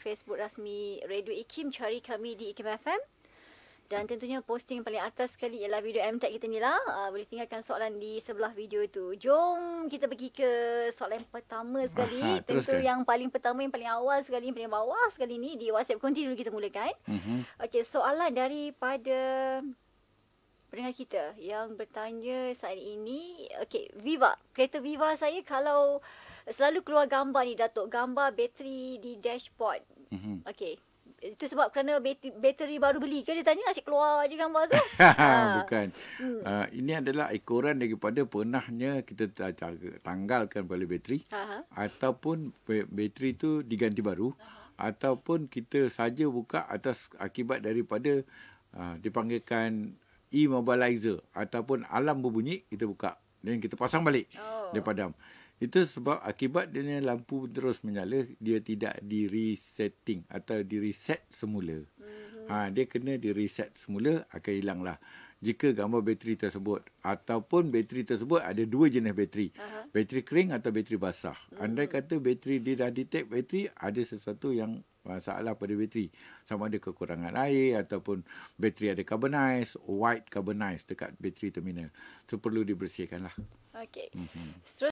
Facebook rasmi Radio IKIM Cari kami di IKIM FM Dan tentunya posting paling atas sekali Ialah video MTech kita ni lah uh, Boleh tinggalkan soalan di sebelah video tu Jom kita pergi ke soalan pertama sekali ha, Tentu yang paling pertama Yang paling awal sekali Yang paling bawah sekali ni Di WhatsApp Konti dulu kita mulakan mm-hmm. Okay soalan daripada Pendengar kita Yang bertanya saat ini Okey Viva Kereta Viva saya kalau selalu keluar gambar ni datuk gambar bateri di dashboard. Mm-hmm. Okay. Itu sebab kerana bateri baru beli ke dia tanya asyik keluar je gambar tu. ha. Ah. Bukan. Hmm. Uh, ini adalah ekoran daripada pernahnya kita tanggalkan balik bateri uh ataupun bateri tu diganti baru uh ataupun kita saja buka atas akibat daripada uh, dipanggilkan immobilizer, ataupun alam berbunyi kita buka dan kita pasang balik oh. dia padam. Itu sebab akibat dia ni lampu terus menyala, dia tidak di resetting atau di reset semula. Mhm. Ha, dia kena di reset semula, akan hilanglah. Jika gambar bateri tersebut ataupun bateri tersebut ada dua jenis bateri. Uh-huh. Bateri kering atau bateri basah. Uh-huh. Andai kata bateri dia dah detect bateri ada sesuatu yang masalah pada bateri. Sama ada kekurangan air ataupun bateri ada carbonize, white carbonize dekat bateri terminal. So perlu dibersihkanlah. Okay. Mhm. Uh-huh.